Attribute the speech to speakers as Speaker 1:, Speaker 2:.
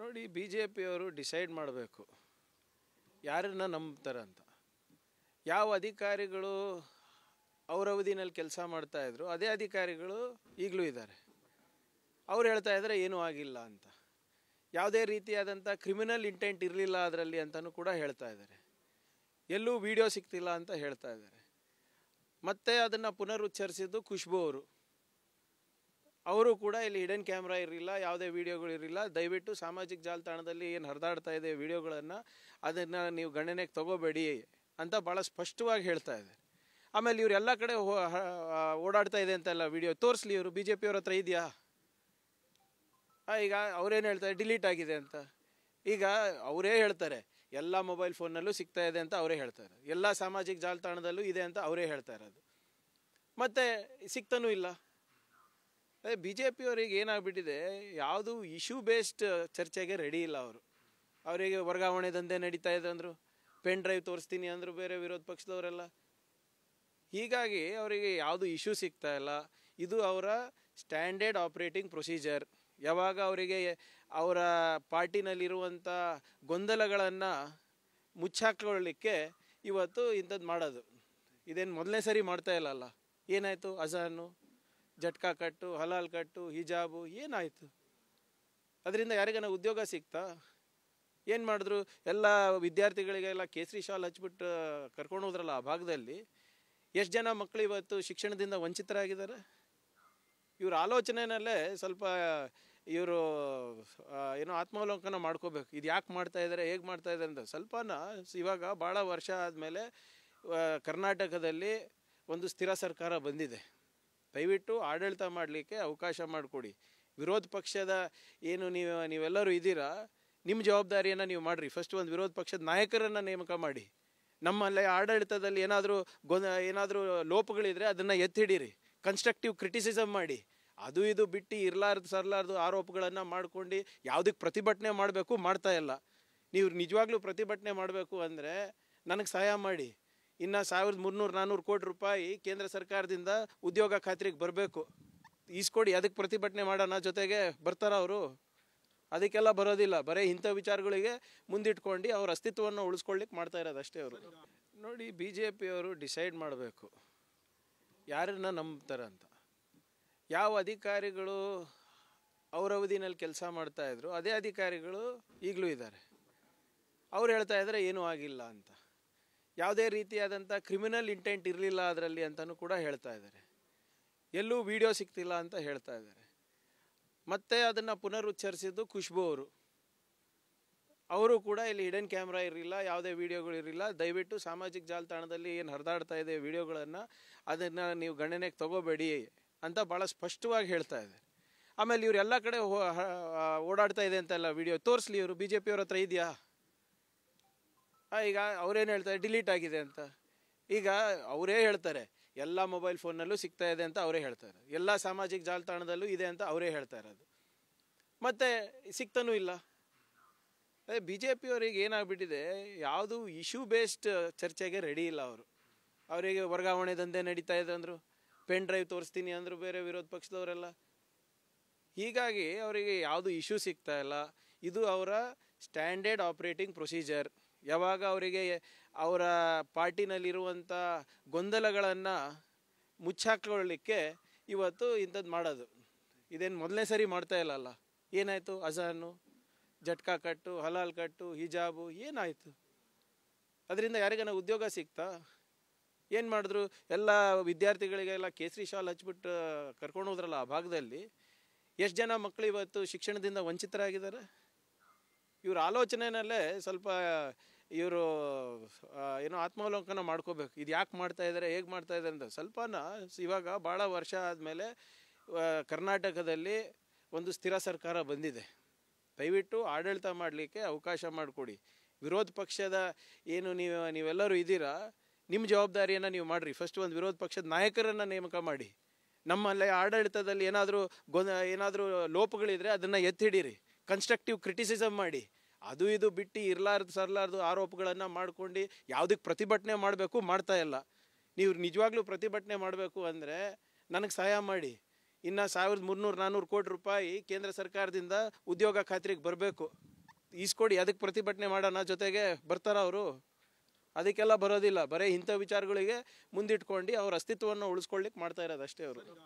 Speaker 1: ನೋಡಿ B J ಪಿಯವರು decide ಮಾಡಬೇಕು ಯಾರನ್ನ ನಂಬ್ತಾರೆ ಅಂತ ಯಾವ ಅಧಿಕಾರಿಗಳು ಅವರ ಅವಧಿನಲ್ಲಿ ಕೆಲಸ ಮಾಡ್ತಾಯಿದ್ರು ಅದೇ ಅಧಿಕಾರಿಗಳು ಈಗಲೂ ಇದ್ದಾರೆ ಅವ್ರು ಹೇಳ್ತಾ ಇದ್ದಾರೆ ಏನೂ ಆಗಿಲ್ಲ ಅಂತ ಯಾವುದೇ ರೀತಿಯಾದಂಥ ಕ್ರಿಮಿನಲ್ ಇಂಟೆಂಟ್ ಇರಲಿಲ್ಲ ಅದರಲ್ಲಿ ಅಂತಲೂ ಕೂಡ ಹೇಳ್ತಾ ಇದ್ದಾರೆ ಎಲ್ಲೂ ವಿಡಿಯೋ ಸಿಗ್ತಿಲ್ಲ ಅಂತ ಹೇಳ್ತಾ ಇದ್ದಾರೆ ಮತ್ತೆ ಅದನ್ನು ಪುನರುಚ್ಚರಿಸಿದ್ದು ಖುಷ್ಬು ಅವರು ಅವರು ಕೂಡ ಇಲ್ಲಿ ಹಿಡನ್ ಕ್ಯಾಮ್ರಾ ಇರಲಿಲ್ಲ ಯಾವುದೇ ವೀಡಿಯೋಗಳು ಇರಲಿಲ್ಲ ದಯವಿಟ್ಟು ಸಾಮಾಜಿಕ ಜಾಲತಾಣದಲ್ಲಿ ಏನು ಹರಿದಾಡ್ತಾ ಇದೆ ವೀಡಿಯೋಗಳನ್ನು ಅದನ್ನು ನೀವು ಗಣನೆಗೆ ತಗೋಬೇಡಿ ಅಂತ ಭಾಳ ಸ್ಪಷ್ಟವಾಗಿ ಹೇಳ್ತಾ ಇದೆ ಆಮೇಲೆ ಇವರೆಲ್ಲ ಎಲ್ಲ ಕಡೆ ಓಡಾಡ್ತಾ ಇದೆ ಅಂತೆಲ್ಲ ವೀಡಿಯೋ ತೋರಿಸ್ಲಿ ಇವರು ಬಿ ಜೆ ಪಿಯವ್ರ ಹತ್ರ ಇದೆಯಾ ಈಗ ಅವ್ರೇನು ಹೇಳ್ತಾರೆ ಡಿಲೀಟ್ ಆಗಿದೆ ಅಂತ ಈಗ ಅವರೇ ಹೇಳ್ತಾರೆ ಎಲ್ಲ ಮೊಬೈಲ್ ಫೋನ್ನಲ್ಲೂ ಸಿಗ್ತಾ ಇದೆ ಅಂತ ಅವರೇ ಹೇಳ್ತಾರೆ ಎಲ್ಲ ಸಾಮಾಜಿಕ ಜಾಲತಾಣದಲ್ಲೂ ಇದೆ ಅಂತ ಅವರೇ ಹೇಳ್ತಾ ಇರೋದು ಮತ್ತು ಸಿಗ್ತಾನೂ ಇಲ್ಲ ಅದೇ ಬಿ ಜೆ ಪಿಯವ್ರಿಗೆ ಏನಾಗ್ಬಿಟ್ಟಿದೆ ಯಾವುದು ಇಶ್ಯೂ ಬೇಸ್ಡ್ ಚರ್ಚೆಗೆ ರೆಡಿ ಇಲ್ಲ ಅವರು ಅವರಿಗೆ ವರ್ಗಾವಣೆ ದಂಧೆ ನಡೀತಾ ಇದೆ ಅಂದರು ಪೆನ್ ಡ್ರೈವ್ ತೋರಿಸ್ತೀನಿ ಅಂದರು ಬೇರೆ ವಿರೋಧ ಪಕ್ಷದವರೆಲ್ಲ ಹೀಗಾಗಿ ಅವರಿಗೆ ಯಾವುದು ಇಶ್ಯೂ ಸಿಗ್ತಾ ಇಲ್ಲ ಇದು ಅವರ ಸ್ಟ್ಯಾಂಡರ್ಡ್ ಆಪ್ರೇಟಿಂಗ್ ಪ್ರೊಸೀಜರ್ ಯಾವಾಗ ಅವರಿಗೆ ಅವರ ಪಾರ್ಟಿನಲ್ಲಿರುವಂಥ ಗೊಂದಲಗಳನ್ನು ಮುಚ್ಚಾಕೊಳ್ಳಿಕ್ಕೆ ಇವತ್ತು ಇಂಥದ್ದು ಮಾಡೋದು ಇದೇನು ಮೊದಲನೇ ಸರಿ ಮಾಡ್ತಾ ಇಲ್ಲಲ್ಲ ಏನಾಯಿತು ಅಜಾನು ಜಟ್ಕಾ ಕಟ್ಟು ಹಲಾಲ್ ಕಟ್ಟು ಹಿಜಾಬು ಏನಾಯಿತು ಅದರಿಂದ ಯಾರಿಗನ ಉದ್ಯೋಗ ಸಿಗ್ತಾ ಏನು ಮಾಡಿದ್ರು ಎಲ್ಲ ವಿದ್ಯಾರ್ಥಿಗಳಿಗೆಲ್ಲ ಕೇಸರಿ ಶಾಲ್ ಹಚ್ಬಿಟ್ಟು ಕರ್ಕೊಂಡು ಹೋದ್ರಲ್ಲ ಆ ಭಾಗದಲ್ಲಿ ಎಷ್ಟು ಜನ ಮಕ್ಕಳು ಇವತ್ತು ಶಿಕ್ಷಣದಿಂದ ವಂಚಿತರಾಗಿದ್ದಾರೆ ಇವ್ರ ಆಲೋಚನೆಯಲ್ಲೇ ಸ್ವಲ್ಪ ಇವರು ಏನೋ ಆತ್ಮಾವಲೋಕನ ಮಾಡ್ಕೋಬೇಕು ಇದು ಯಾಕೆ ಮಾಡ್ತಾ ಇದ್ದಾರೆ ಹೇಗೆ ಮಾಡ್ತಾ ಇದ್ದಾರೆ ಅಂತ ಸ್ವಲ್ಪನ ಇವಾಗ ಭಾಳ ವರ್ಷ ಆದಮೇಲೆ ಕರ್ನಾಟಕದಲ್ಲಿ ಒಂದು ಸ್ಥಿರ ಸರ್ಕಾರ ಬಂದಿದೆ ದಯವಿಟ್ಟು ಆಡಳಿತ ಮಾಡಲಿಕ್ಕೆ ಅವಕಾಶ ಮಾಡಿಕೊಡಿ ವಿರೋಧ ಪಕ್ಷದ ಏನು ನೀವು ನೀವೆಲ್ಲರೂ ಇದ್ದೀರಾ ನಿಮ್ಮ ಜವಾಬ್ದಾರಿಯನ್ನು ನೀವು ಮಾಡಿರಿ ಫಸ್ಟ್ ಒಂದು ವಿರೋಧ ಪಕ್ಷದ ನಾಯಕರನ್ನು ನೇಮಕ ಮಾಡಿ ನಮ್ಮಲ್ಲಿ ಆಡಳಿತದಲ್ಲಿ ಏನಾದರೂ ಗೊಂದ ಏನಾದರೂ ಲೋಪಗಳಿದ್ರೆ ಅದನ್ನು ಎತ್ತಿಡಿರಿ ಕನ್ಸ್ಟ್ರಕ್ಟಿವ್ ಕ್ರಿಟಿಸಿಸಮ್ ಮಾಡಿ ಅದು ಇದು ಬಿಟ್ಟು ಇರಲಾರ್ದು ಸರ್ಲಾರ್ದು ಆರೋಪಗಳನ್ನು ಮಾಡ್ಕೊಂಡು ಯಾವುದಕ್ಕೆ ಪ್ರತಿಭಟನೆ ಮಾಡಬೇಕು ಮಾಡ್ತಾ ಇಲ್ಲ ನೀವು ನಿಜವಾಗ್ಲೂ ಪ್ರತಿಭಟನೆ ಮಾಡಬೇಕು ಅಂದರೆ ನನಗೆ ಸಹಾಯ ಮಾಡಿ ಇನ್ನು ಸಾವಿರದ ಮುನ್ನೂರು ನಾನ್ನೂರು ಕೋಟಿ ರೂಪಾಯಿ ಕೇಂದ್ರ ಸರ್ಕಾರದಿಂದ ಉದ್ಯೋಗ ಖಾತ್ರಿಗೆ ಬರಬೇಕು ಈಸ್ಕೊಡಿ ಅದಕ್ಕೆ ಪ್ರತಿಭಟನೆ ಮಾಡೋಣ ಜೊತೆಗೆ ಬರ್ತಾರ ಅವರು ಅದಕ್ಕೆಲ್ಲ ಬರೋದಿಲ್ಲ ಬರೀ ಇಂಥ ವಿಚಾರಗಳಿಗೆ ಮುಂದಿಟ್ಕೊಂಡು ಅವ್ರ ಅಸ್ತಿತ್ವವನ್ನು ಉಳಿಸ್ಕೊಳ್ಳಿಕ್ಕೆ ಮಾಡ್ತಾ ಇರೋದು ಅಷ್ಟೇ ಅವರು ನೋಡಿ ಬಿ ಜೆ ಪಿಯವರು ಡಿಸೈಡ್ ಮಾಡಬೇಕು ಯಾರನ್ನ ನಂಬ್ತಾರೆ ಅಂತ ಯಾವ ಅಧಿಕಾರಿಗಳು ಅವರ ಅವಧಿನಲ್ಲಿ ಕೆಲಸ ಮಾಡ್ತಾಯಿದ್ರು ಅದೇ ಅಧಿಕಾರಿಗಳು ಈಗಲೂ ಇದ್ದಾರೆ ಅವ್ರು ಹೇಳ್ತಾ ಇದ್ದಾರೆ ಏನೂ ಆಗಿಲ್ಲ ಅಂತ ಯಾವುದೇ ರೀತಿಯಾದಂಥ ಕ್ರಿಮಿನಲ್ ಇಂಟೆಂಟ್ ಇರಲಿಲ್ಲ ಅದರಲ್ಲಿ ಅಂತಲೂ ಕೂಡ ಹೇಳ್ತಾ ಇದ್ದಾರೆ ಎಲ್ಲೂ ವಿಡಿಯೋ ಸಿಗ್ತಿಲ್ಲ ಅಂತ ಹೇಳ್ತಾ ಇದ್ದಾರೆ ಮತ್ತೆ ಅದನ್ನು ಪುನರುಚ್ಚರಿಸಿದ್ದು ಖುಷ್ಬು ಅವರು ಅವರು ಕೂಡ ಇಲ್ಲಿ ಹಿಡನ್ ಕ್ಯಾಮ್ರಾ ಇರಲಿಲ್ಲ ಯಾವುದೇ ವಿಡಿಯೋಗಳು ಇರಲಿಲ್ಲ ದಯವಿಟ್ಟು ಸಾಮಾಜಿಕ ಜಾಲತಾಣದಲ್ಲಿ ಏನು ಹರಿದಾಡ್ತಾ ಇದೆ ವಿಡಿಯೋಗಳನ್ನು ಅದನ್ನು ನೀವು ಗಣನೆಗೆ ತಗೋಬೇಡಿ ಅಂತ ಭಾಳ ಸ್ಪಷ್ಟವಾಗಿ ಹೇಳ್ತಾ ಇದೆ ಆಮೇಲೆ ಇವರೆಲ್ಲ ಕಡೆ ಓಡಾಡ್ತಾ ಇದೆ ಅಂತೆಲ್ಲ ವೀಡಿಯೋ ತೋರಿಸ್ಲಿ ಇವರು ಬಿ ಜೆ ಪಿಯವ್ರ ಹತ್ರ ಇದೆಯಾ ಈಗ ಅವ್ರೇನು ಹೇಳ್ತಾರೆ ಡಿಲೀಟ್ ಆಗಿದೆ ಅಂತ ಈಗ ಅವರೇ ಹೇಳ್ತಾರೆ ಎಲ್ಲ ಮೊಬೈಲ್ ಫೋನ್ನಲ್ಲೂ ಸಿಗ್ತಾ ಇದೆ ಅಂತ ಅವರೇ ಹೇಳ್ತಾರೆ ಎಲ್ಲ ಸಾಮಾಜಿಕ ಜಾಲತಾಣದಲ್ಲೂ ಇದೆ ಅಂತ ಅವರೇ ಹೇಳ್ತಾ ಇರೋದು ಮತ್ತು ಸಿಗ್ತಾನೂ ಇಲ್ಲ ಅದೇ ಬಿ ಜೆ ಪಿಯವ್ರಿಗೆ ಏನಾಗ್ಬಿಟ್ಟಿದೆ ಯಾವುದು ಇಶ್ಯೂ ಬೇಸ್ಡ್ ಚರ್ಚೆಗೆ ರೆಡಿ ಇಲ್ಲ ಅವರು ಅವರಿಗೆ ವರ್ಗಾವಣೆ ದಂಧೆ ನಡೀತಾ ಇದೆ ಅಂದರು ಪೆನ್ ಡ್ರೈವ್ ತೋರಿಸ್ತೀನಿ ಅಂದರು ಬೇರೆ ವಿರೋಧ ಪಕ್ಷದವರೆಲ್ಲ ಹೀಗಾಗಿ ಅವರಿಗೆ ಯಾವುದು ಇಶ್ಯೂ ಸಿಗ್ತಾ ಇಲ್ಲ ಇದು ಅವರ ಸ್ಟ್ಯಾಂಡರ್ಡ್ ಆಪ್ರೇಟಿಂಗ್ ಪ್ರೊಸೀಜರ್ ಯಾವಾಗ ಅವರಿಗೆ ಅವರ ಪಾರ್ಟಿನಲ್ಲಿರುವಂಥ ಗೊಂದಲಗಳನ್ನು ಮುಚ್ಚಾಕೊಳ್ಳಿಕ್ಕೆ ಇವತ್ತು ಇಂಥದ್ದು ಮಾಡೋದು ಇದೇನು ಮೊದಲನೇ ಸರಿ ಮಾಡ್ತಾ ಇಲ್ಲಲ್ಲ ಏನಾಯಿತು ಅಜಾನು ಜಟ್ಕಾ ಕಟ್ಟು ಹಲಾಲ್ ಕಟ್ಟು ಹಿಜಾಬು ಏನಾಯಿತು ಅದರಿಂದ ಯಾರಿಗನ ಉದ್ಯೋಗ ಸಿಗ್ತಾ ಏನು ಮಾಡಿದ್ರು ಎಲ್ಲ ವಿದ್ಯಾರ್ಥಿಗಳಿಗೆಲ್ಲ ಕೇಸರಿ ಶಾಲ್ ಹಚ್ಬಿಟ್ಟು ಕರ್ಕೊಂಡು ಹೋದ್ರಲ್ಲ ಆ ಭಾಗದಲ್ಲಿ ಎಷ್ಟು ಜನ ಮಕ್ಕಳು ಇವತ್ತು ಶಿಕ್ಷಣದಿಂದ ವಂಚಿತರಾಗಿದ್ದಾರೆ ಇವ್ರ ಆಲೋಚನೆಯಲ್ಲೇ ಸ್ವಲ್ಪ ಇವರು ಏನೋ ಆತ್ಮಾವಲೋಕನ ಮಾಡ್ಕೋಬೇಕು ಇದು ಯಾಕೆ ಮಾಡ್ತಾ ಇದ್ದಾರೆ ಹೇಗೆ ಮಾಡ್ತಾ ಇದ್ದಾರೆ ಅಂತ ಸ್ವಲ್ಪನ ಇವಾಗ ಭಾಳ ವರ್ಷ ಆದಮೇಲೆ ಕರ್ನಾಟಕದಲ್ಲಿ ಒಂದು ಸ್ಥಿರ ಸರ್ಕಾರ ಬಂದಿದೆ ದಯವಿಟ್ಟು ಆಡಳಿತ ಮಾಡಲಿಕ್ಕೆ ಅವಕಾಶ ಮಾಡಿಕೊಡಿ ವಿರೋಧ ಪಕ್ಷದ ಏನು ನೀವು ನೀವೆಲ್ಲರೂ ಇದ್ದೀರಾ ನಿಮ್ಮ ಜವಾಬ್ದಾರಿಯನ್ನು ನೀವು ಮಾಡಿರಿ ಫಸ್ಟ್ ಒಂದು ವಿರೋಧ ಪಕ್ಷದ ನಾಯಕರನ್ನು ನೇಮಕ ಮಾಡಿ ನಮ್ಮಲ್ಲಿ ಆಡಳಿತದಲ್ಲಿ ಏನಾದರೂ ಗೊಂದ ಏನಾದರೂ ಲೋಪಗಳಿದ್ರೆ ಅದನ್ನು ಎತ್ತಿಡೀರಿ ಕನ್ಸ್ಟ್ರಕ್ಟಿವ್ ಕ್ರಿಟಿಸಿಸಮ್ ಮಾಡಿ ಅದು ಇದು ಬಿಟ್ಟು ಇರಲಾರ್ದು ಸರ್ಲಾರ್ದು ಆರೋಪಗಳನ್ನು ಮಾಡ್ಕೊಂಡು ಯಾವುದಕ್ಕೆ ಪ್ರತಿಭಟನೆ ಮಾಡಬೇಕು ಮಾಡ್ತಾ ಇಲ್ಲ ನೀವು ನಿಜವಾಗ್ಲೂ ಪ್ರತಿಭಟನೆ ಮಾಡಬೇಕು ಅಂದರೆ ನನಗೆ ಸಹಾಯ ಮಾಡಿ ಇನ್ನು ಸಾವಿರದ ಮುನ್ನೂರು ನಾನ್ನೂರು ಕೋಟಿ ರೂಪಾಯಿ ಕೇಂದ್ರ ಸರ್ಕಾರದಿಂದ ಉದ್ಯೋಗ ಖಾತ್ರಿಗೆ ಬರಬೇಕು ಈಸ್ಕೊಡಿ ಅದಕ್ಕೆ ಪ್ರತಿಭಟನೆ ಮಾಡೋಣ ಜೊತೆಗೆ ಬರ್ತಾರ ಅವರು ಅದಕ್ಕೆಲ್ಲ ಬರೋದಿಲ್ಲ ಬರೀ ಇಂಥ ವಿಚಾರಗಳಿಗೆ ಮುಂದಿಟ್ಕೊಂಡು ಅವ್ರ ಅಸ್ತಿತ್ವವನ್ನು ಉಳಿಸ್ಕೊಳ್ಳಿಕ್ಕೆ ಮಾಡ್ತಾ ಇರೋದು ಅಷ್ಟೇ ಅವರು